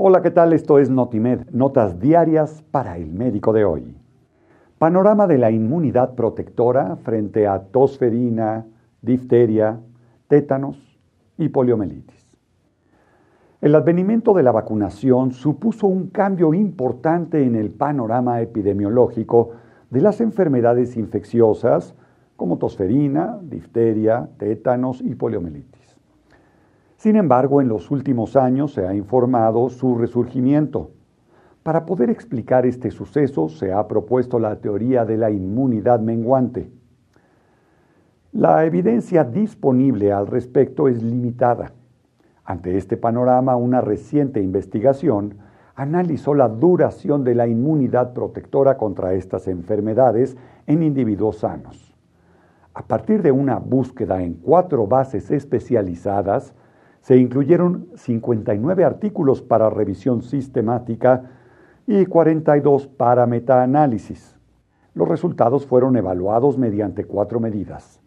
Hola, ¿qué tal? Esto es Notimed, notas diarias para el médico de hoy. Panorama de la inmunidad protectora frente a tosferina, difteria, tétanos y poliomielitis. El advenimiento de la vacunación supuso un cambio importante en el panorama epidemiológico de las enfermedades infecciosas como tosferina, difteria, tétanos y poliomielitis. Sin embargo, en los últimos años se ha informado su resurgimiento. Para poder explicar este suceso se ha propuesto la teoría de la inmunidad menguante. La evidencia disponible al respecto es limitada. Ante este panorama, una reciente investigación analizó la duración de la inmunidad protectora contra estas enfermedades en individuos sanos. A partir de una búsqueda en cuatro bases especializadas, se incluyeron 59 artículos para revisión sistemática y 42 para metaanálisis. Los resultados fueron evaluados mediante cuatro medidas.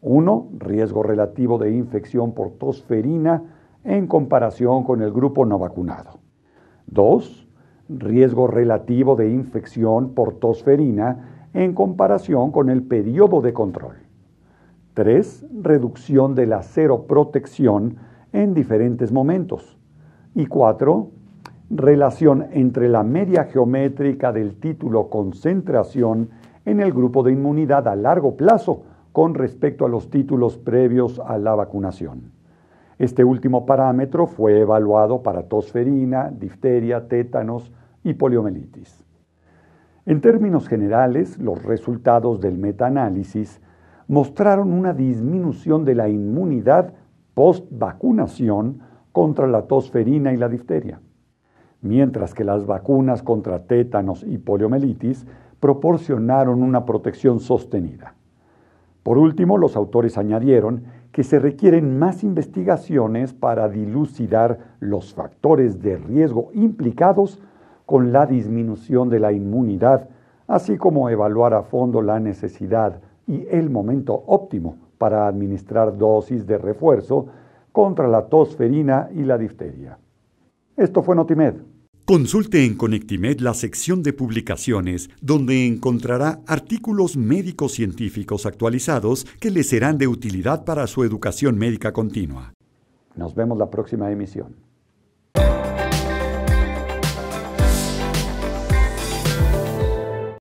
1. Riesgo relativo de infección por tosferina en comparación con el grupo no vacunado. 2. Riesgo relativo de infección por tosferina en comparación con el periodo de control. 3. Reducción de la protección en diferentes momentos. Y cuatro, relación entre la media geométrica del título concentración en el grupo de inmunidad a largo plazo con respecto a los títulos previos a la vacunación. Este último parámetro fue evaluado para tosferina, difteria, tétanos y poliomielitis. En términos generales, los resultados del metaanálisis mostraron una disminución de la inmunidad post-vacunación contra la tosferina y la difteria, mientras que las vacunas contra tétanos y poliomielitis proporcionaron una protección sostenida. Por último, los autores añadieron que se requieren más investigaciones para dilucidar los factores de riesgo implicados con la disminución de la inmunidad, así como evaluar a fondo la necesidad y el momento óptimo para administrar dosis de refuerzo contra la tosferina y la difteria. Esto fue Notimed. Consulte en Conectimed la sección de publicaciones, donde encontrará artículos médicos científicos actualizados que le serán de utilidad para su educación médica continua. Nos vemos la próxima emisión.